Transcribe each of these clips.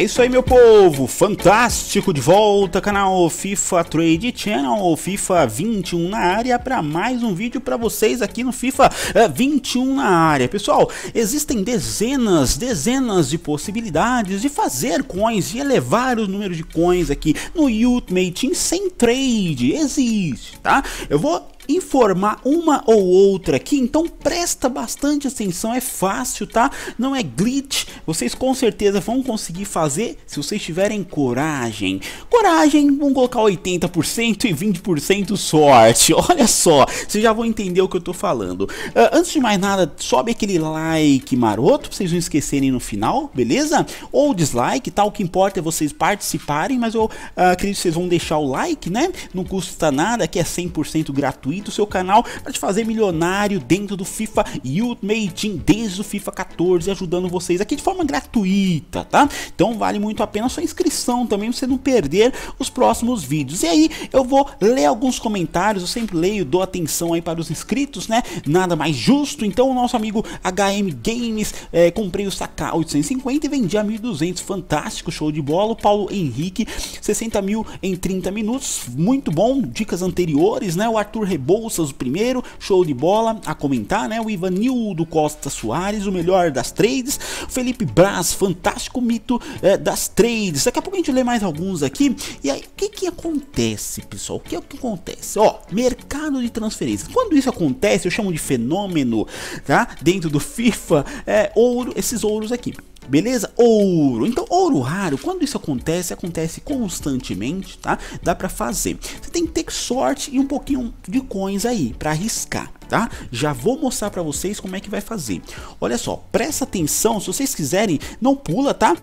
É isso aí, meu povo! Fantástico de volta, canal FIFA Trade Channel, FIFA 21 na área, para mais um vídeo para vocês aqui no FIFA 21 eh, na área. Pessoal, existem dezenas, dezenas de possibilidades de fazer coins e elevar o número de coins aqui no Ultimate Team sem trade. Existe, tá? Eu vou informar uma ou outra aqui, então presta bastante atenção, é fácil, tá? Não é glitch, vocês com certeza vão conseguir fazer se vocês tiverem coragem. Coragem, vamos colocar 80% e 20% sorte, olha só, vocês já vão entender o que eu tô falando. Uh, antes de mais nada, sobe aquele like maroto, pra vocês não esquecerem no final, beleza? Ou dislike, tá? O que importa é vocês participarem, mas eu uh, acredito que vocês vão deixar o like, né? Não custa nada, que é 100% gratuito o seu canal para te fazer milionário dentro do FIFA Ultimate Team desde o FIFA 14, ajudando vocês aqui de forma gratuita, tá? Então vale muito a pena a sua inscrição também, pra você não perder os próximos vídeos. E aí eu vou ler alguns comentários, eu sempre leio, dou atenção aí para os inscritos, né? Nada mais justo. Então o nosso amigo HM Games, é, comprei o Saka 850 e vendi a 1200, fantástico, show de bola. O Paulo Henrique, 60 mil em 30 minutos, muito bom. Dicas anteriores, né? O Arthur Rebelo Rebouças, o primeiro, show de bola a comentar, né? O Ivanildo Costa Soares, o melhor das trades, Felipe Braz, fantástico mito é, das trades. Daqui a pouco a gente lê mais alguns aqui. E aí, o que que acontece, pessoal? O que é o que acontece? Ó, mercado de transferências. Quando isso acontece, eu chamo de fenômeno, tá? Dentro do FIFA, é ouro, esses ouros aqui. Beleza? Ouro. Então, ouro raro, quando isso acontece, acontece constantemente, tá? Dá pra fazer. Você tem que ter sorte e um pouquinho de coins aí pra arriscar, tá? Já vou mostrar pra vocês como é que vai fazer. Olha só, presta atenção, se vocês quiserem, não pula, tá?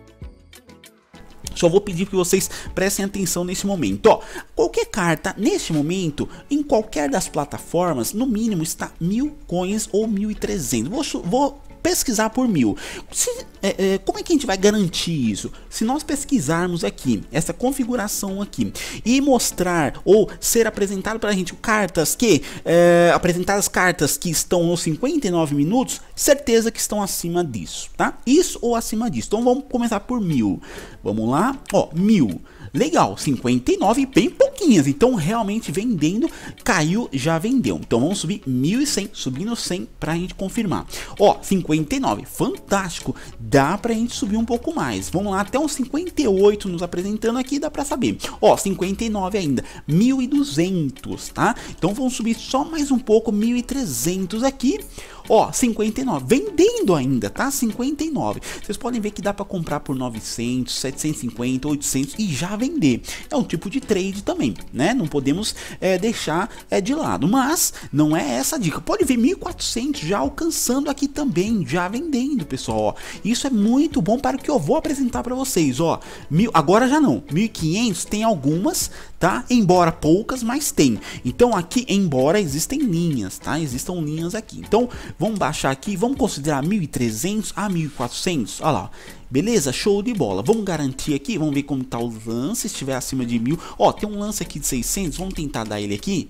Só vou pedir que vocês prestem atenção nesse momento. Ó, qualquer carta, neste momento, em qualquer das plataformas, no mínimo está mil coins ou 1.300. Vou, vou pesquisar por mil. Se, é, é, como é que a gente vai garantir isso? Se nós pesquisarmos aqui, essa configuração aqui, e mostrar ou ser apresentado para a gente cartas que, é, apresentar as cartas que estão nos 59 minutos, certeza que estão acima disso, tá? Isso ou acima disso. Então vamos começar por mil. Vamos lá, ó, mil. Legal, 59 bem pouquinhas. Então realmente vendendo, caiu, já vendeu. Então vamos subir 1.100, subindo 100 para a gente confirmar. Ó, 59, fantástico. Dá para a gente subir um pouco mais. Vamos lá até uns 58 nos apresentando aqui, dá para saber. Ó, 59 ainda, 1.200, tá? Então vamos subir só mais um pouco, 1.300 aqui. Ó, 59, vendendo ainda, tá? 59. Vocês podem ver que dá para comprar por 900, 750, 800 e já vender. É um tipo de trade também, né? Não podemos é, deixar é, de lado, mas não é essa a dica. Pode ver 1400 já alcançando aqui também, já vendendo, pessoal. Ó, isso é muito bom para o que eu vou apresentar para vocês, ó. Mil, agora já não. 1500 tem algumas, tá? Embora poucas, mas tem. Então aqui, embora existem linhas, tá? Existam linhas aqui. Então Vamos baixar aqui, vamos considerar 1.300 a 1.400, olha lá. Beleza? Show de bola. Vamos garantir aqui, vamos ver como tá o lance, se estiver acima de 1.000. Ó, tem um lance aqui de 600, vamos tentar dar ele aqui.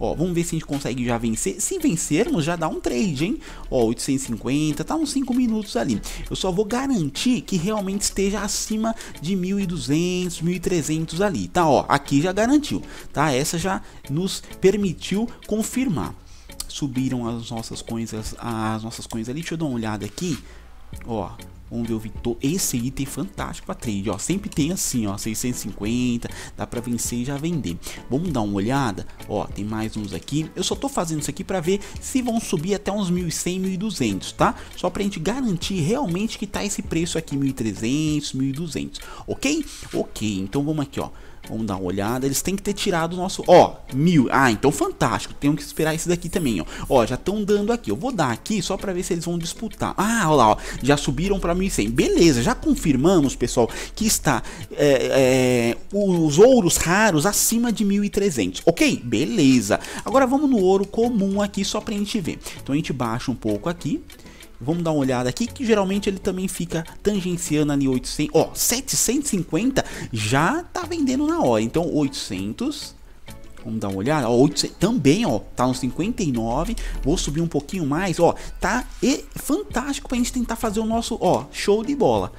Ó, vamos ver se a gente consegue já vencer. Se vencermos, já dá um trade, hein? Ó, 850, tá uns 5 minutos ali. Eu só vou garantir que realmente esteja acima de 1.200, 1.300 ali, tá? Ó, aqui já garantiu, tá? Essa já nos permitiu confirmar subiram as nossas coisas, as, nossas coisas. ali. Deixa eu dar uma olhada aqui. Ó, Vamos ver o Vitor. Esse item fantástico para trade, ó. Sempre tem assim, ó. 650, dá para vencer e já vender. Vamos dar uma olhada, ó. Tem mais uns aqui. Eu só tô fazendo isso aqui para ver se vão subir até uns 1.100, 1.200, tá? Só pra gente garantir realmente que tá esse preço aqui, 1.300, 1.200, ok? Ok, então vamos aqui, ó. Vamos dar uma olhada. Eles têm que ter tirado o nosso... Ó, mil. Ah, então fantástico. Tenho que esperar esse daqui também, ó. Ó, já estão dando aqui. Eu vou dar aqui só pra ver se eles vão disputar. Ah, olha lá, ó. Já subiram pra 1.100. Beleza, já confirmamos, pessoal, que está é, é, os ouros raros acima de 1.300. Ok? Beleza. Agora vamos no ouro comum aqui só pra gente ver. Então a gente baixa um pouco aqui. Vamos dar uma olhada aqui que geralmente ele também fica tangenciando ali 800, ó, 750 já tá vendendo na hora. Então 800 Vamos dar uma olhada, ó, 800, também, ó, tá uns 59, vou subir um pouquinho mais, ó, tá e fantástico pra gente tentar fazer o nosso, ó, show de bola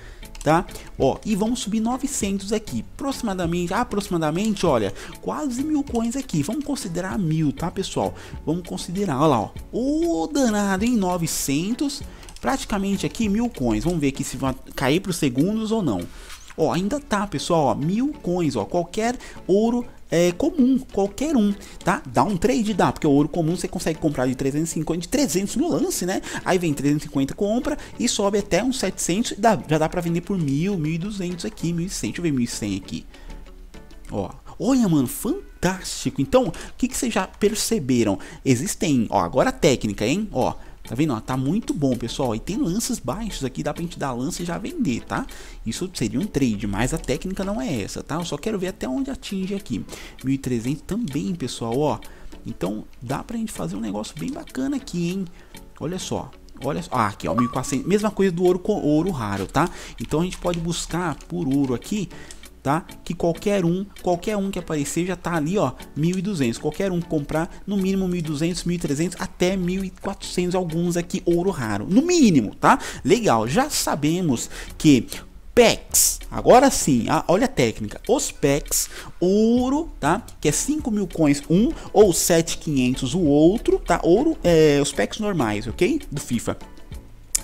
tá? Ó, e vamos subir 900 aqui, aproximadamente, aproximadamente, olha, quase mil coins aqui, vamos considerar mil, tá pessoal? Vamos considerar, olha lá, ó, o danado em 900, praticamente aqui mil coins, vamos ver aqui se vai cair para os segundos ou não. Ó, ainda tá, pessoal, ó, mil coins, ó, qualquer ouro é, comum, qualquer um, tá? Dá um trade, dá, porque o ouro comum você consegue comprar de 350, de 300 no lance, né? Aí vem 350, compra e sobe até uns 700, dá, já dá pra vender por mil, 1200 aqui, 1100, deixa eu ver 1100 aqui. Ó, olha, mano, fantástico. Então, o que, que vocês já perceberam? Existem, ó, agora a técnica, hein? Ó, Tá vendo? Ó, tá muito bom, pessoal. E tem lances baixos aqui, dá pra gente dar lance e já vender, tá? Isso seria um trade, mas a técnica não é essa, tá? Eu só quero ver até onde atinge aqui. 1.300 também, pessoal, ó. Então, dá pra gente fazer um negócio bem bacana aqui, hein? Olha só, Olha só, ah, aqui ó, 1400, mesma coisa do ouro com ouro raro, tá? Então a gente pode buscar por ouro aqui tá? Que qualquer um, qualquer um que aparecer já tá ali, ó, 1.200. Qualquer um comprar no mínimo 1.200, 1.300 até 1.400 alguns aqui ouro raro, no mínimo, tá? Legal. Já sabemos que packs, agora sim, olha a técnica, os packs, ouro, tá, que é 5000 mil coins um, ou 7.500 o outro, tá, ouro, é, os packs normais, ok, do FIFA,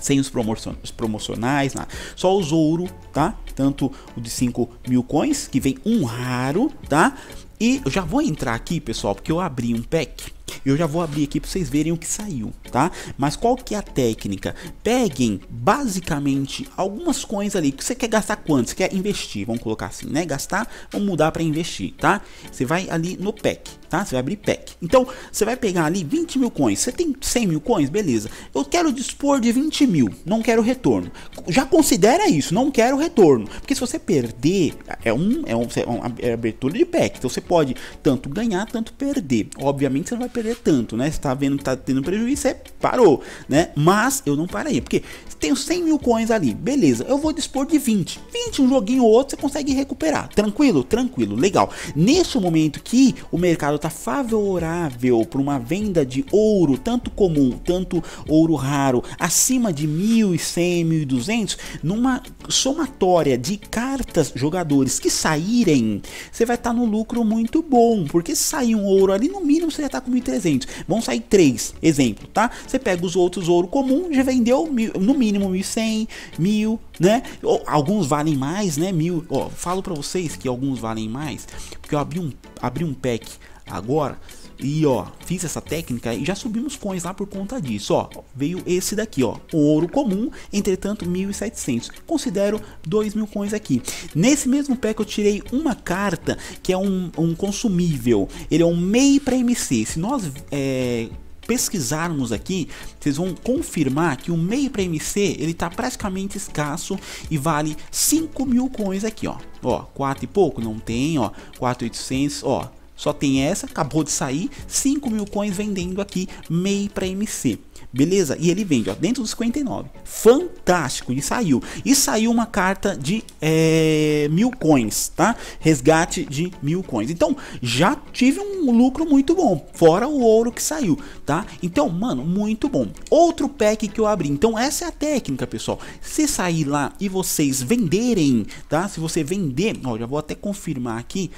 sem os, promocionais, os promocionais nada. só os ouro, tá? Tanto o de 5 mil coins, que vem um raro, tá? E eu já vou entrar aqui, pessoal, porque eu abri um pack eu já vou abrir aqui para vocês verem o que saiu, tá? Mas qual que é a técnica? Peguem basicamente algumas coins ali que você quer gastar quanto? Você quer investir, vamos colocar assim, né? Gastar, vamos mudar para investir, tá? Você vai ali no pack, tá? Você vai abrir pack. Então, você vai pegar ali 20 mil coins. Você tem 100 mil coins? Beleza. Eu quero dispor de 20 mil, não quero retorno. Já considera isso, não quero retorno. Porque se você perder, é, um, é, um, é uma abertura de pack. Então, você pode tanto ganhar, tanto perder. Obviamente, você vai perder tanto, né? Você tá vendo que tá tendo prejuízo, você parou, né? Mas eu não parei, porque tenho 100 mil coins ali, beleza, eu vou dispor de 20. 20, um joguinho ou outro, você consegue recuperar. Tranquilo, tranquilo, legal. Neste momento que o mercado tá favorável para uma venda de ouro, tanto comum, tanto ouro raro, acima de 1.100, 1.200, numa somatória de cartas jogadores que saírem, você vai estar tá no lucro muito bom, porque se sair um ouro ali, no mínimo você já tá com 1.300. 300. Vão sair três, exemplo, tá? Você pega os outros ouro comum, já vendeu mil, no mínimo 1.100, 1.000, né? alguns valem mais, né? 1.000. Ó, falo para vocês que alguns valem mais, porque eu abri um, abri um pack agora e ó, fiz essa técnica e já subimos coins lá por conta disso, ó. Veio esse daqui, ó, ouro comum, entretanto 1.700. Considero 2.000 coins aqui. Nesse mesmo pack eu tirei uma carta que é um, um consumível. Ele é um MEI para MC. Se nós é, pesquisarmos aqui, vocês vão confirmar que o meio para MC ele tá praticamente escasso e vale 5000 mil coins aqui, ó. Ó, 4 e pouco, não tem, ó. 4,800, ó. Só tem essa, acabou de sair, 5 mil coins vendendo aqui, MEI para MC. Beleza? E ele vende, ó, dentro dos 59. Fantástico, e saiu. E saiu uma carta de é, mil coins, tá? Resgate de mil coins. Então, já tive um lucro muito bom, fora o ouro que saiu, tá? Então, mano, muito bom. Outro pack que eu abri. Então, essa é a técnica, pessoal. Se sair lá e vocês venderem, tá? Se você vender, ó, já vou até confirmar aqui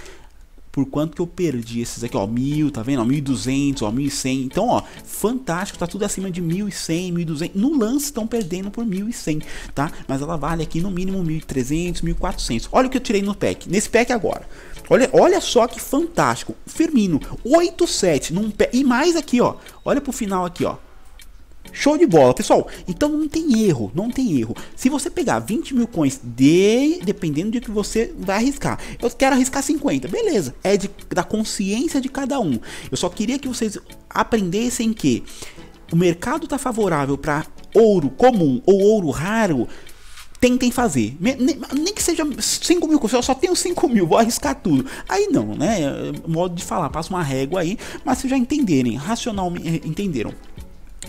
por quanto que eu perdi esses aqui, ó, 1000, tá vendo? Ó, 1200, ó, 1100. Então, ó, fantástico, tá tudo acima de 1100, 1200. No lance estão perdendo por 1100, tá? Mas ela vale aqui no mínimo 1300, 1400. Olha o que eu tirei no pack, nesse pack agora. Olha, olha só que fantástico. Firmino, oito sete num pack E mais aqui, ó. Olha pro final aqui, ó. Show de bola, pessoal. Então não tem erro, não tem erro. Se você pegar 20 mil coins, de, dependendo de que você vai arriscar. Eu quero arriscar 50, beleza. É de, da consciência de cada um. Eu só queria que vocês aprendessem que o mercado está favorável para ouro comum ou ouro raro. Tentem fazer, nem que seja 5 mil, eu só tenho 5 mil, vou arriscar tudo. Aí não, né? É, modo de falar, passa uma régua aí, mas vocês já entenderem, racionalmente entenderam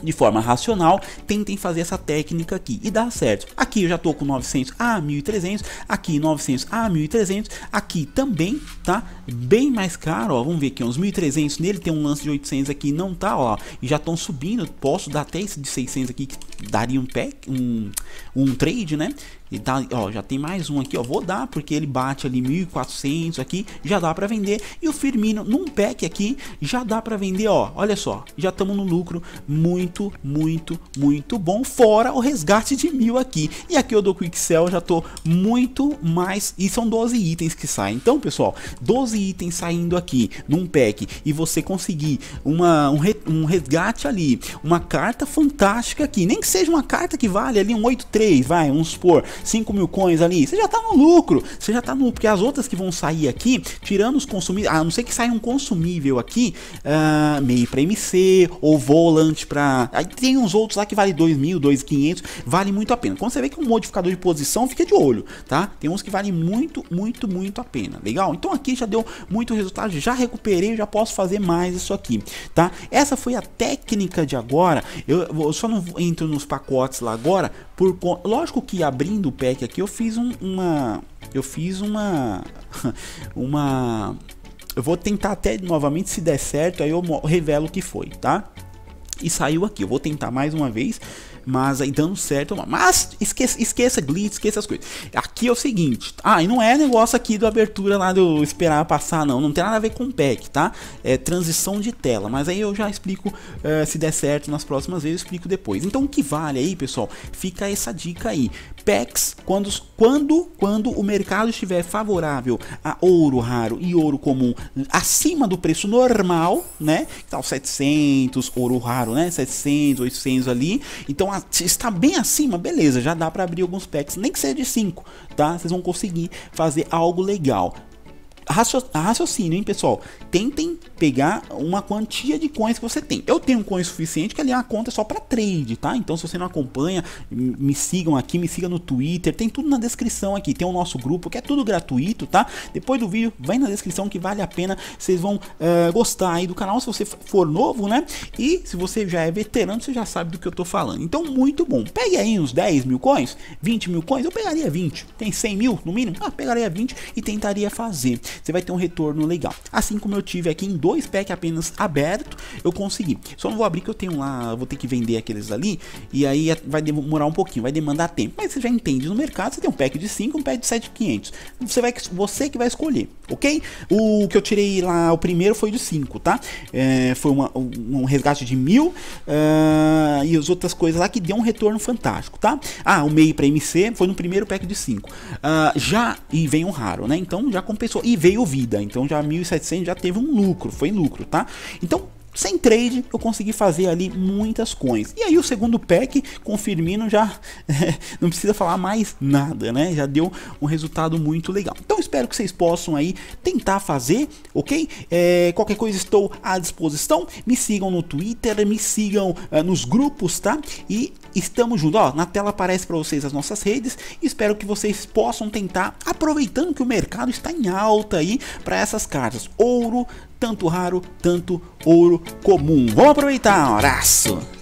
de forma racional, tentem fazer essa técnica aqui e dá certo. Aqui eu já tô com 900 a 1300, aqui 900 a 1300, aqui também, tá? Bem mais caro, ó, vamos ver aqui, uns 1300 nele, tem um lance de 800 aqui, não tá, ó, e já estão subindo, posso dar até esse de 600 aqui que daria um pack, um, um trade, né? E tá, ó, já tem mais um aqui, ó. Vou dar porque ele bate ali 1400 aqui, já dá para vender. E o Firmino num pack aqui já dá para vender, ó. Olha só, já estamos no lucro muito, muito, muito bom, fora o resgate de mil aqui. E aqui eu do quick sell já tô muito mais e são 12 itens que saem. Então, pessoal, 12 itens saindo aqui num pack e você conseguir uma um, re, um resgate ali, uma carta fantástica aqui, nem que seja uma carta que vale ali um 83, vai, vamos supor 5 mil coins ali, você já tá no lucro, você já tá no porque as outras que vão sair aqui, tirando os consumíveis, a não ser que saia um consumível aqui, uh, ah, para pra MC, ou volante pra. Aí tem uns outros lá que vale 2 mil, 2,500, vale muito a pena. Quando você vê que é um modificador de posição, fica de olho, tá? Tem uns que valem muito, muito, muito a pena, legal? Então aqui já deu muito resultado, já recuperei, já posso fazer mais isso aqui, tá? Essa foi a técnica de agora, eu, eu só não entro nos pacotes lá agora, por, lógico que abrindo o pack aqui eu fiz um, uma. Eu fiz uma. Uma. Eu vou tentar até novamente, se der certo, aí eu revelo o que foi, tá? E saiu aqui. Eu vou tentar mais uma vez mas aí dando certo. Mas esqueça, esqueça glitch, esqueça as coisas. Aqui é o seguinte, ah, e não é negócio aqui do abertura lá do esperar passar, não. Não tem nada a ver com pack, tá? É transição de tela, mas aí eu já explico uh, se der certo nas próximas vezes, eu explico depois. Então o que vale aí, pessoal, fica essa dica aí. SPECs, quando, quando, quando o mercado estiver favorável a ouro raro e ouro comum acima do preço normal, né? Então, 700, ouro raro, né? 700, 800 ali. Então, está bem acima, beleza, já dá para abrir alguns packs, nem que seja de 5, tá? Vocês vão conseguir fazer algo legal raciocínio, hein, pessoal? Tentem pegar uma quantia de coins que você tem. Eu tenho coins suficiente que ali é uma conta só para trade, tá? Então, se você não acompanha, me sigam aqui, me sigam no Twitter, tem tudo na descrição aqui. Tem o nosso grupo que é tudo gratuito, tá? Depois do vídeo, vai na descrição que vale a pena. Vocês vão uh, gostar aí do canal se você for novo, né? E se você já é veterano, você já sabe do que eu tô falando. Então, muito bom. Pegue aí uns 10 mil coins, 20 mil coins. Eu pegaria 20. Tem 100 mil no mínimo? Ah, pegaria 20 e tentaria fazer você vai ter um retorno legal. Assim como eu tive aqui em dois packs apenas aberto, eu consegui. Só não vou abrir que eu tenho lá, vou ter que vender aqueles ali, e aí é, vai demorar um pouquinho, vai demandar tempo. Mas você já entende no mercado, você tem um pack de 5, um pack de 7,500. Você, vai, você que vai escolher, ok? O que eu tirei lá, o primeiro foi de 5, tá? É, foi uma, um resgate de mil uh, e as outras coisas lá que deu um retorno fantástico, tá? Ah, o meio para MC foi no primeiro pack de 5. Uh, ah, já, e vem um raro, né? Então já compensou. E veio veio vida. Então já 1700 já teve um lucro, foi lucro, tá? Então sem trade, eu consegui fazer ali muitas coins. E aí o segundo pack confirmando já é, não precisa falar mais nada, né? Já deu um resultado muito legal. Então espero que vocês possam aí tentar fazer, ok? É, qualquer coisa estou à disposição. Me sigam no Twitter, me sigam é, nos grupos, tá? E estamos juntos. Ó, na tela aparece para vocês as nossas redes. Espero que vocês possam tentar, aproveitando que o mercado está em alta aí para essas cartas. Ouro, tanto raro, tanto ouro comum. Vamos aproveitar, abraço!